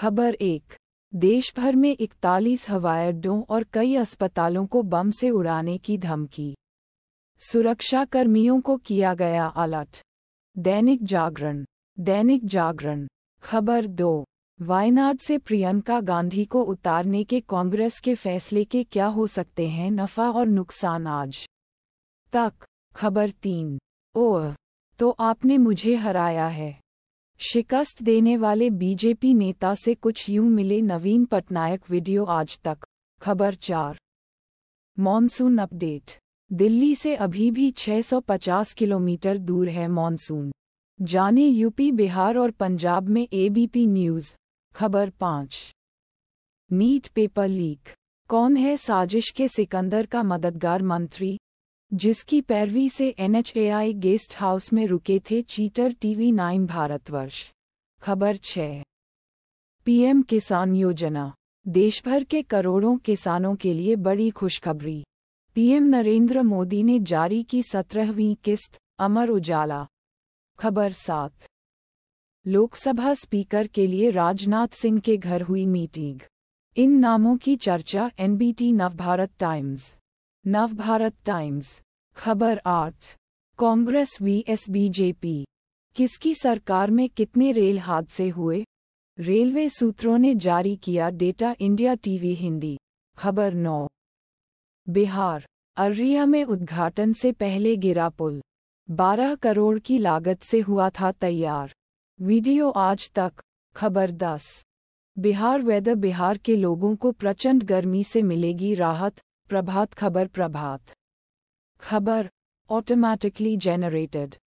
खबर एक देश भर में इकतालीस हवाई अड्डों और कई अस्पतालों को बम से उड़ाने की धमकी सुरक्षा कर्मियों को किया गया अलर्ट दैनिक जागरण दैनिक जागरण खबर दो वायनाड से प्रियंका गांधी को उतारने के कांग्रेस के फैसले के क्या हो सकते हैं नफा और नुकसान आज तक खबर तीन ओह तो आपने मुझे हराया है शिकस्त देने वाले बीजेपी नेता से कुछ यूं मिले नवीन पटनायक वीडियो आज तक खबर चार मॉनसून अपडेट दिल्ली से अभी भी 650 किलोमीटर दूर है मॉनसून जाने यूपी बिहार और पंजाब में एबीपी न्यूज खबर पाँच नीट पेपर लीक कौन है साजिश के सिकंदर का मददगार मंत्री जिसकी पैरवी से एनएचएआई गेस्ट हाउस में रुके थे चीटर टीवी नाइन भारतवर्ष खबर छः पीएम किसान योजना देशभर के करोड़ों किसानों के लिए बड़ी खुशखबरी पीएम नरेंद्र मोदी ने जारी की सत्रहवीं किस्त अमर उजाला खबर सात लोकसभा स्पीकर के लिए राजनाथ सिंह के घर हुई मीटिंग इन नामों की चर्चा NBT Navbharat Times Navbharat Times खबर आठ कांग्रेस वी एस बीजेपी किसकी सरकार में कितने रेल हादसे हुए रेलवे सूत्रों ने जारी किया डेटा इंडिया टीवी हिंदी खबर नौ बिहार अररिया में उद्घाटन से पहले गिरा पुल बारह करोड़ की लागत से हुआ था तैयार वीडियो आज तक खबर दस बिहार वेदर बिहार के लोगों को प्रचंड गर्मी से मिलेगी राहत प्रभात खबर प्रभात Khabar automatically generated.